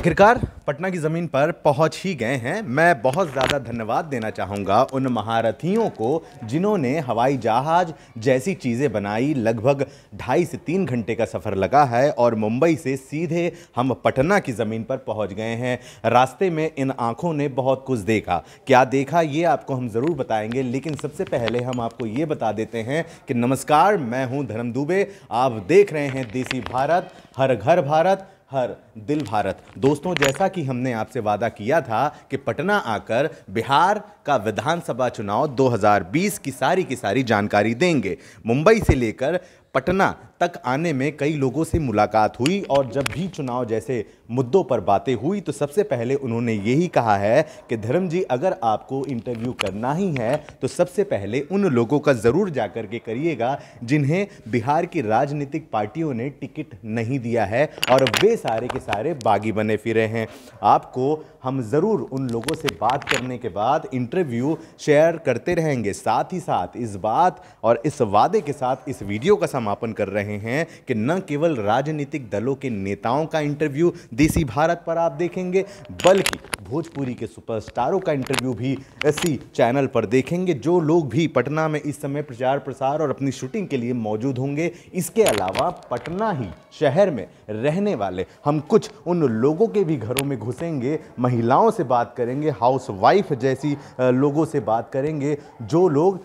आखिरकार पटना की ज़मीन पर पहुंच ही गए हैं मैं बहुत ज़्यादा धन्यवाद देना चाहूँगा उन महारथियों को जिन्होंने हवाई जहाज़ जैसी चीज़ें बनाई लगभग ढाई से तीन घंटे का सफ़र लगा है और मुंबई से सीधे हम पटना की ज़मीन पर पहुंच गए हैं रास्ते में इन आँखों ने बहुत कुछ देखा क्या देखा ये आपको हम ज़रूर बताएंगे लेकिन सबसे पहले हम आपको ये बता देते हैं कि नमस्कार मैं हूँ धर्म दुबे आप देख रहे हैं देसी भारत हर घर भारत हर दिल भारत दोस्तों जैसा कि हमने आपसे वादा किया था कि पटना आकर बिहार का विधानसभा चुनाव 2020 की सारी की सारी जानकारी देंगे मुंबई से लेकर पटना तक आने में कई लोगों से मुलाकात हुई और जब भी चुनाव जैसे मुद्दों पर बातें हुई तो सबसे पहले उन्होंने यही कहा है कि धर्म जी अगर आपको इंटरव्यू करना ही है तो सबसे पहले उन लोगों का ज़रूर जा कर के करिएगा जिन्हें बिहार की राजनीतिक पार्टियों ने टिकट नहीं दिया है और वे सारे के सारे बागी बने फिरे हैं आपको हम ज़रूर उन लोगों से बात करने के बाद इंटरव्यू शेयर करते रहेंगे साथ ही साथ इस बात और इस वादे के साथ इस वीडियो का समापन कर रहे हैं कि न केवल राजनीतिक दलों के नेताओं का इंटरव्यू देसी भारत पर आप देखेंगे बल्कि भोजपुरी के सुपरस्टारों का इंटरव्यू भी इसी चैनल पर देखेंगे जो लोग भी पटना में इस समय प्रचार प्रसार और अपनी शूटिंग के लिए मौजूद होंगे इसके अलावा पटना ही शहर में रहने वाले हम कुछ उन लोगों के भी घरों में घुसेंगे महिलाओं से बात करेंगे हाउस वाइफ जैसी लोगों से बात करेंगे जो लोग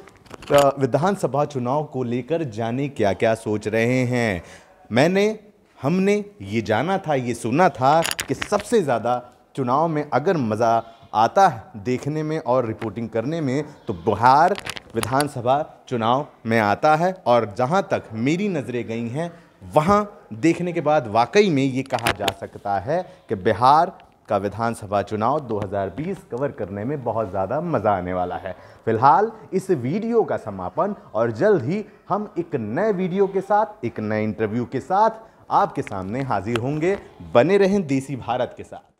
विधानसभा चुनाव को लेकर जाने क्या क्या सोच रहे हैं मैंने हमने ये जाना था ये सुना था कि सबसे ज़्यादा चुनाव में अगर मज़ा आता है देखने में और रिपोर्टिंग करने में तो बिहार विधानसभा चुनाव में आता है और जहाँ तक मेरी नज़रें गई हैं वहाँ देखने के बाद वाकई में ये कहा जा सकता है कि बिहार का विधानसभा चुनाव 2020 कवर करने में बहुत ज़्यादा मज़ा आने वाला है फिलहाल इस वीडियो का समापन और जल्द ही हम एक नए वीडियो के साथ एक नए इंटरव्यू के साथ आपके सामने हाजिर होंगे बने रहें देसी भारत के साथ